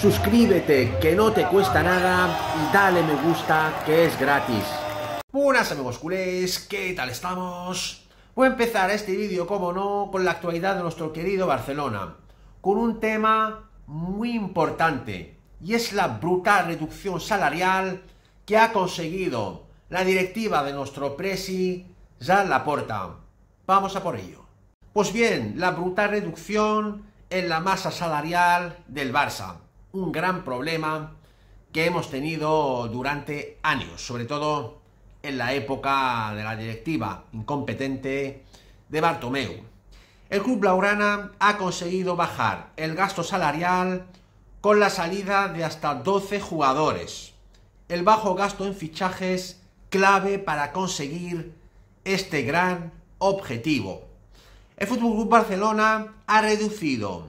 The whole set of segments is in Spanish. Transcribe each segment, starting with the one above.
suscríbete que no te cuesta nada y dale me gusta que es gratis. Buenas amigos culés, ¿qué tal estamos? Voy a empezar este vídeo, como no, con la actualidad de nuestro querido Barcelona, con un tema muy importante, y es la brutal reducción salarial que ha conseguido la directiva de nuestro presi, Jean Laporta. Vamos a por ello. Pues bien, la brutal reducción en la masa salarial del Barça un gran problema que hemos tenido durante años, sobre todo en la época de la directiva incompetente de Bartomeu. El club Laurana ha conseguido bajar el gasto salarial con la salida de hasta 12 jugadores. El bajo gasto en fichajes clave para conseguir este gran objetivo. El Fútbol Club Barcelona ha reducido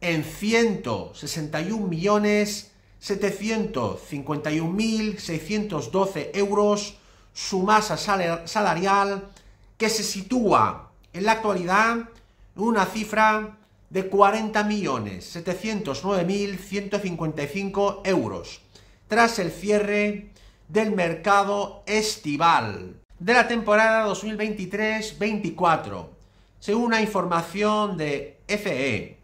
en 161.751.612 euros, su masa salarial que se sitúa en la actualidad en una cifra de 40.709.155 euros tras el cierre del mercado estival de la temporada 2023-24, según la información de FE. E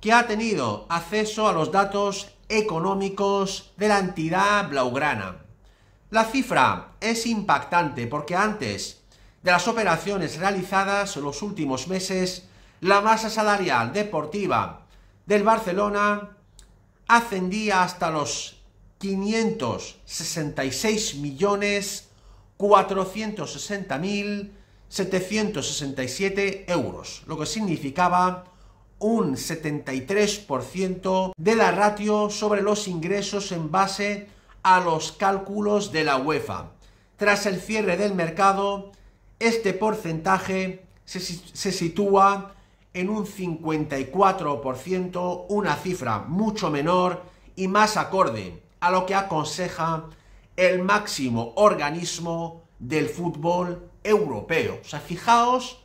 que ha tenido acceso a los datos económicos de la entidad blaugrana. La cifra es impactante porque antes de las operaciones realizadas en los últimos meses, la masa salarial deportiva del Barcelona ascendía hasta los 566 millones euros, lo que significaba un 73% de la ratio sobre los ingresos en base a los cálculos de la UEFA. Tras el cierre del mercado, este porcentaje se, sitúa en un 54%, una cifra mucho menor y más acorde a lo que aconseja el máximo organismo del fútbol europeo. O sea, fijaos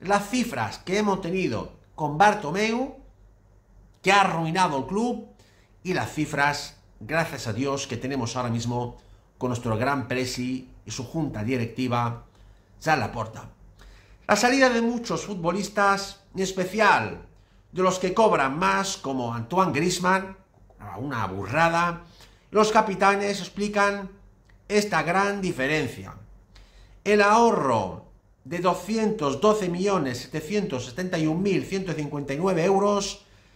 las cifras que hemos tenido con Bartomeu, que ha arruinado el club, y las cifras, gracias a Dios, que tenemos ahora mismo con nuestro gran Presi y su junta directiva, ya la porta. La salida de muchos futbolistas, en especial de los que cobran más, como Antoine Grisman, una burrada, los capitanes explican esta gran diferencia. El ahorro de 212.771.159 euros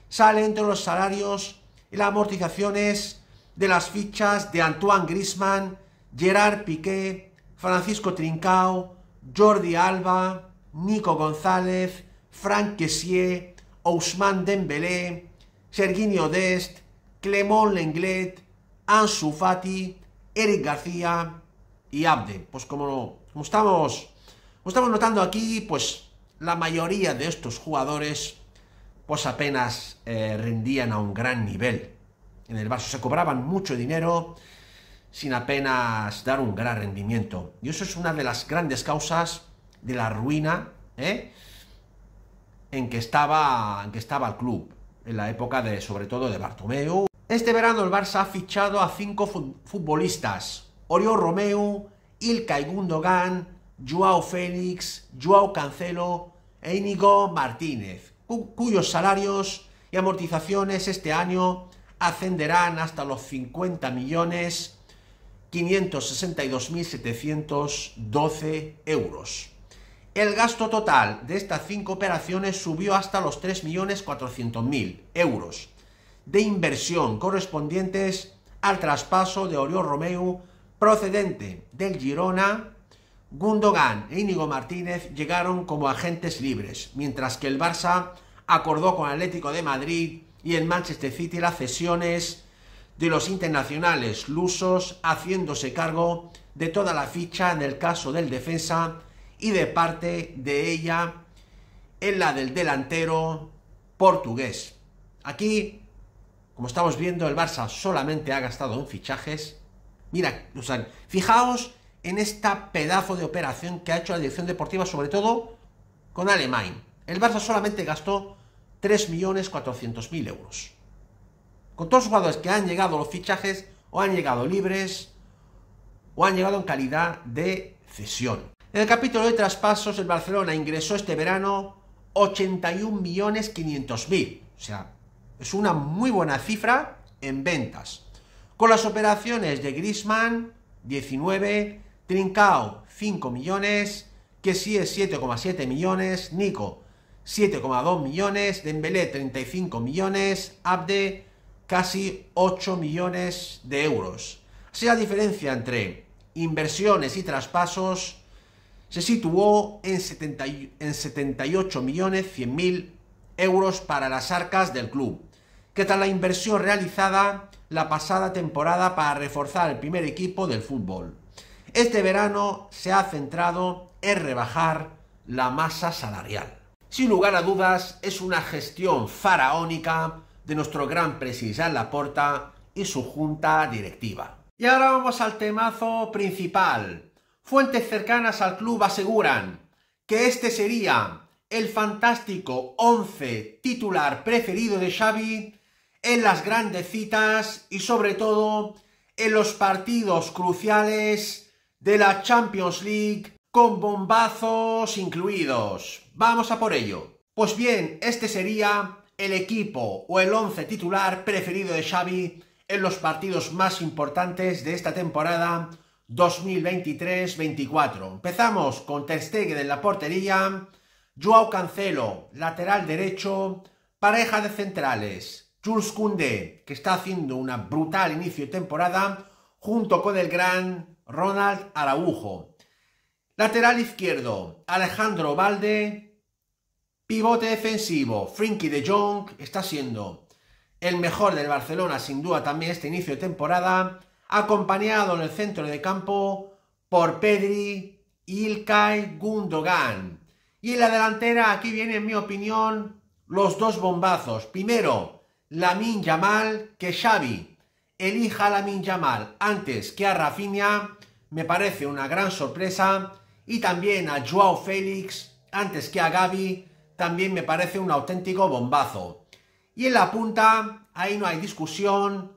sale entre los salarios y las amortizaciones de las fichas de Antoine Grisman, Gerard Piqué, Francisco Trincao, Jordi Alba, Nico González, Frank Kessier, Ousmane Dembélé, Serginio Dest, Clemón Lenglet, Ansu Fati, Eric García y Abde. Pues como, como estamos como pues estamos notando aquí, pues la mayoría de estos jugadores pues apenas eh, rendían a un gran nivel. En el Barça se cobraban mucho dinero sin apenas dar un gran rendimiento. Y eso es una de las grandes causas de la ruina ¿eh? en, que estaba, que estaba el club, en la época de, sobre todo, de Bartomeu. Este verano el Barça ha fichado a cinco futbolistas. Oriol Romeu, Ilkay Gundogan, Joao Félix, Joao Cancelo e Inigo Martínez, cuyos salarios y amortizaciones este año ascenderán hasta los 50 millones euros. El gasto total de estas cinco operaciones subió hasta los 3.400.000 euros de inversión correspondientes al traspaso de Oriol Romeu procedente del Girona Gundogan e Íñigo Martínez llegaron como agentes libres, mientras que el Barça acordó con Atlético de Madrid y el Manchester City las cesiones de los internacionales lusos, haciéndose cargo de toda la ficha en el caso del defensa y de parte de ella en la del delantero portugués. Aquí, como estamos viendo, el Barça solamente ha gastado en fichajes. Mira, fijaos en esta pedazo de operación que ha hecho la dirección deportiva, sobre todo con Alemán. El Barça solamente gastó 3.400.000 euros. Con todos los jugadores que han llegado los fichajes, o han llegado libres, o han llegado en calidad de cesión. En el capítulo de traspasos, el Barcelona ingresó este verano 81.500.000. O sea, es una muy buena cifra en ventas. Con las operaciones de Grisman, 19, Trincao, 5 millones. Que sí es 7,7 millones. Nico, 7,2 millones. Dembélé, 35 millones. Abde, casi 8 millones de euros. Así la diferencia entre inversiones y traspasos se situó en, 78.100.000 78 millones 100 mil euros para las arcas del club. ¿Qué tal la inversión realizada la pasada temporada para reforzar el primer equipo del fútbol este verano se ha centrado en rebajar la masa salarial. Sin lugar a dudas, es una gestión faraónica de nuestro gran presidente Laporta y su junta directiva. Y ahora vamos al temazo principal. Fuentes cercanas al club aseguran que este sería el fantástico 11 titular preferido de Xavi en las grandes citas y sobre todo en los partidos cruciales de la Champions League con bombazos incluidos. Vamos a por ello. Pues bien, este sería el equipo o el once titular preferido de Xavi en los partidos más importantes de esta temporada 2023-24. Empezamos con Ter Stegen en la portería, Joao Cancelo, lateral derecho, pareja de centrales, Jules Koundé, que está haciendo una brutal inicio de temporada, junto con el gran Ronald Araujo. Lateral izquierdo, Alejandro Valde. Pivote defensivo, Frinky de Jong está siendo el mejor del Barcelona sin duda también este inicio de temporada, acompañado en el centro de campo por Pedri, Ilkay, Gundogan. Y en la delantera aquí vienen, en mi opinión los dos bombazos. Primero, Lamin Yamal que Xavi elija a Lamin Yamal antes que a Rafinha me parece una gran sorpresa y también a Joao Félix antes que a Gaby también me parece un auténtico bombazo. Y en la punta, ahí no hay discusión,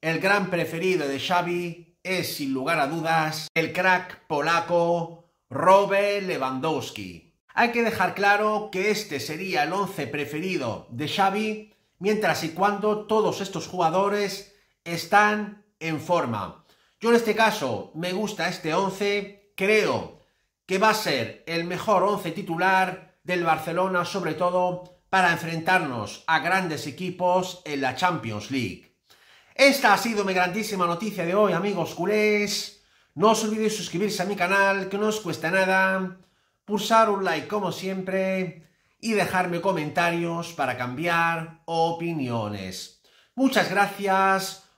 el gran preferido de Xavi es sin lugar a dudas el crack polaco Robert Lewandowski. Hay que dejar claro que este sería el once preferido de Xavi, mientras y cuando todos estos jugadores están en forma. Yo en este caso me gusta este 11, creo que va a ser el mejor 11 titular del Barcelona, sobre todo para enfrentarnos a grandes equipos en la Champions League. Esta ha sido mi grandísima noticia de hoy, amigos culés. No os olvidéis suscribirse a mi canal, que no os cuesta nada, pulsar un like como siempre y dejarme comentarios para cambiar opiniones. Muchas gracias.